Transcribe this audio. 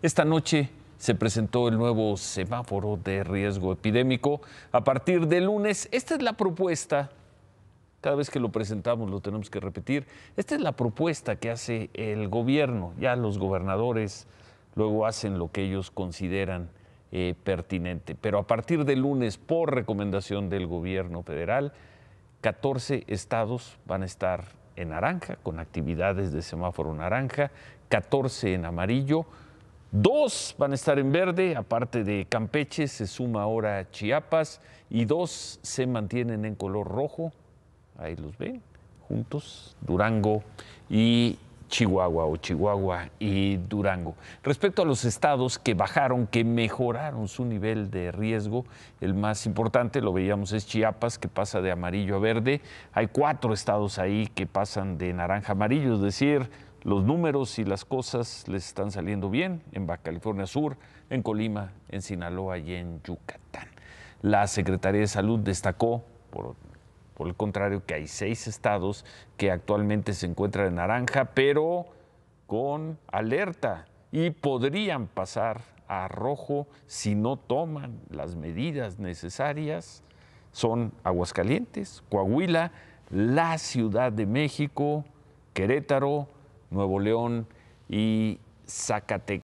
Esta noche se presentó el nuevo semáforo de riesgo epidémico. A partir de lunes, esta es la propuesta, cada vez que lo presentamos lo tenemos que repetir, esta es la propuesta que hace el gobierno. Ya los gobernadores luego hacen lo que ellos consideran eh, pertinente. Pero a partir de lunes, por recomendación del gobierno federal, 14 estados van a estar en naranja, con actividades de semáforo naranja, 14 en amarillo, Dos van a estar en verde, aparte de Campeche, se suma ahora Chiapas y dos se mantienen en color rojo. Ahí los ven, juntos, Durango y Chihuahua o Chihuahua y Durango. Respecto a los estados que bajaron, que mejoraron su nivel de riesgo, el más importante, lo veíamos, es Chiapas, que pasa de amarillo a verde. Hay cuatro estados ahí que pasan de naranja a amarillo, es decir, los números y las cosas les están saliendo bien en Baja California Sur, en Colima, en Sinaloa y en Yucatán. La Secretaría de Salud destacó, por, el contrario, que hay seis estados que actualmente se encuentran en naranja, pero con alerta y podrían pasar a rojo si no toman las medidas necesarias. Son Aguascalientes, Coahuila, la Ciudad de México, Querétaro, Nuevo León y Zacatecas.